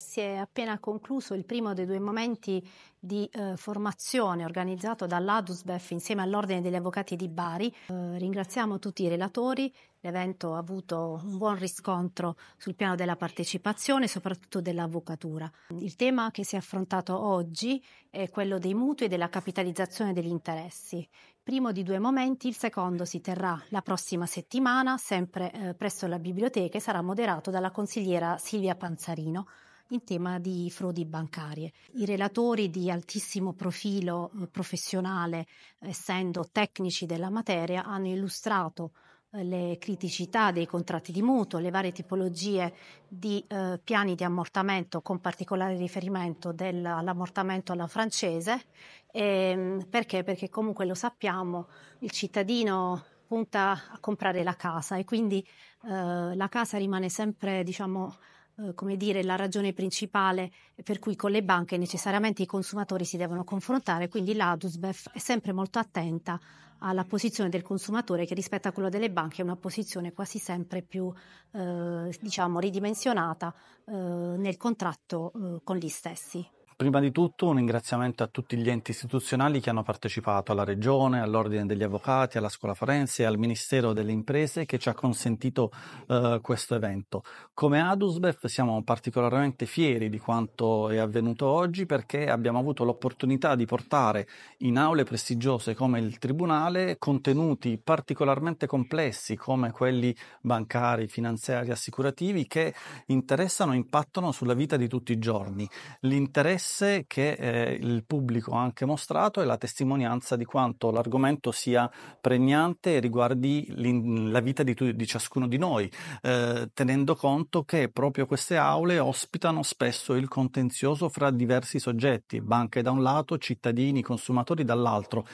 Si è appena concluso il primo dei due momenti di eh, formazione organizzato dall'ADUSBEF insieme all'Ordine degli Avvocati di Bari. Eh, ringraziamo tutti i relatori, l'evento ha avuto un buon riscontro sul piano della partecipazione e soprattutto dell'avvocatura. Il tema che si è affrontato oggi è quello dei mutui e della capitalizzazione degli interessi. Primo di due momenti, il secondo si terrà la prossima settimana, sempre eh, presso la biblioteca e sarà moderato dalla consigliera Silvia Panzarino in tema di frodi bancarie. I relatori di altissimo profilo eh, professionale, essendo tecnici della materia, hanno illustrato eh, le criticità dei contratti di mutuo, le varie tipologie di eh, piani di ammortamento, con particolare riferimento all'ammortamento alla francese. E, ehm, perché? Perché comunque lo sappiamo, il cittadino punta a comprare la casa e quindi eh, la casa rimane sempre, diciamo, eh, come dire, la ragione principale per cui con le banche necessariamente i consumatori si devono confrontare, quindi l'ADUSBEF è sempre molto attenta alla posizione del consumatore che rispetto a quella delle banche è una posizione quasi sempre più eh, diciamo ridimensionata eh, nel contratto eh, con gli stessi. Prima di tutto un ringraziamento a tutti gli enti istituzionali che hanno partecipato, alla Regione, all'Ordine degli Avvocati, alla Scuola Forense e al Ministero delle Imprese che ci ha consentito eh, questo evento. Come ADUSBEF siamo particolarmente fieri di quanto è avvenuto oggi perché abbiamo avuto l'opportunità di portare in aule prestigiose come il Tribunale contenuti particolarmente complessi come quelli bancari, finanziari, assicurativi che interessano e impattano sulla vita di tutti i giorni. L'interesse interesse che eh, il pubblico ha anche mostrato e la testimonianza di quanto l'argomento sia pregnante e riguardi la vita di, di, ciascuno di noi, eh, tenendo conto che proprio queste aule ospitano spesso il contenzioso fra diversi soggetti, banche da un lato, cittadini, consumatori dall'altro,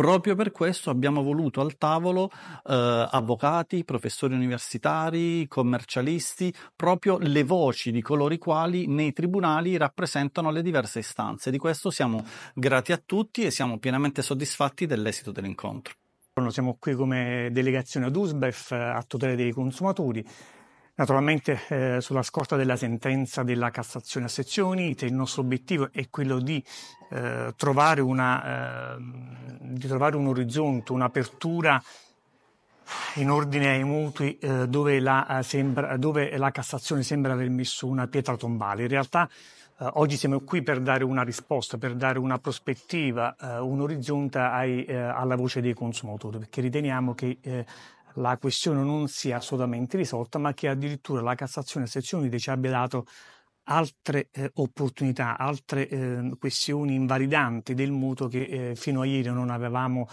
Proprio per questo abbiamo voluto al tavolo eh, avvocati, professori universitari, commercialisti, proprio le voci di coloro i quali nei tribunali rappresentano le diverse istanze. Di questo siamo grati a tutti e siamo pienamente soddisfatti dell'esito dell'incontro. Siamo qui come delegazione ad USBEF a tutela dei consumatori. Naturalmente eh, sulla scorta della sentenza della Cassazione a sezioni, il nostro obiettivo è quello di, eh, trovare, una, eh, di trovare un orizzonte, un'apertura in ordine ai mutui eh, dove, la, eh, sembra, dove, la, Cassazione sembra aver messo una pietra tombale. In realtà eh, oggi siamo qui per dare una risposta, per dare una prospettiva, eh, un orizzonte ai, eh, alla voce dei consumatori, perché riteniamo che eh, la questione non sia assolutamente risolta, ma che addirittura la Cassazione a sezione ci abbia dato altre eh, opportunità, altre eh, questioni invalidanti del mutuo che eh, fino a ieri non avevamo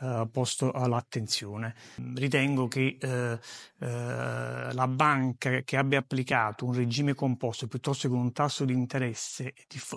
eh, posto all'attenzione. Ritengo che eh, eh, la banca che abbia applicato un regime composto piuttosto che un tasso di interesse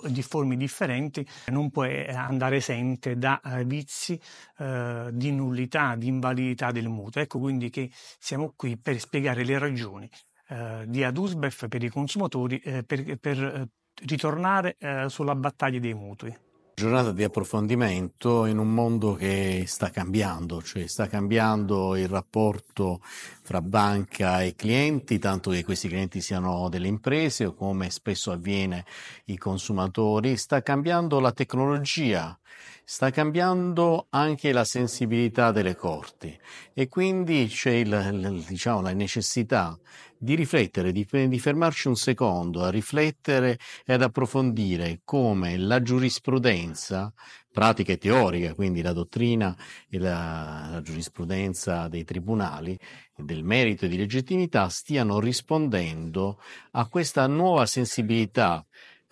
di forme differenti non può andare esente da vizi di nullità, di invalidità del mutuo. Ecco quindi che siamo qui per spiegare le ragioni eh, di Adusbef per i consumatori eh, per, per eh, ritornare eh, sulla battaglia dei mutui. Giornata di approfondimento in un mondo che sta cambiando, cioè sta cambiando il rapporto fra banca e clienti, tanto che questi clienti siano delle imprese o come spesso avviene i consumatori, sta cambiando la tecnologia, sta cambiando anche la sensibilità delle corti e quindi c'è il, diciamo, la necessità di riflettere, di, di fermarci un secondo a riflettere e ad approfondire come la giurisprudenza pratica e teorica, quindi la dottrina e la, la giurisprudenza dei tribunali del merito e di legittimità stiano rispondendo a questa nuova sensibilità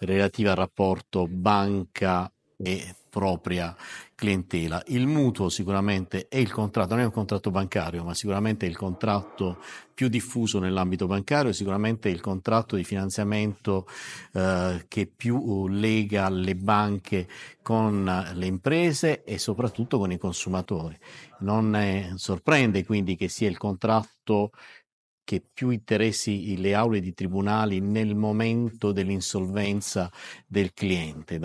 relativa al rapporto banca e propria clientela. Il mutuo sicuramente è il contratto, non è un contratto bancario, ma sicuramente è il contratto più diffuso nell'ambito bancario, sicuramente il contratto di finanziamento eh, che più uh, lega le banche con eh, le imprese e soprattutto con i consumatori. Non sorprende quindi che sia il contratto che più interessi le aule di tribunali nel momento dell'insolvenza del cliente.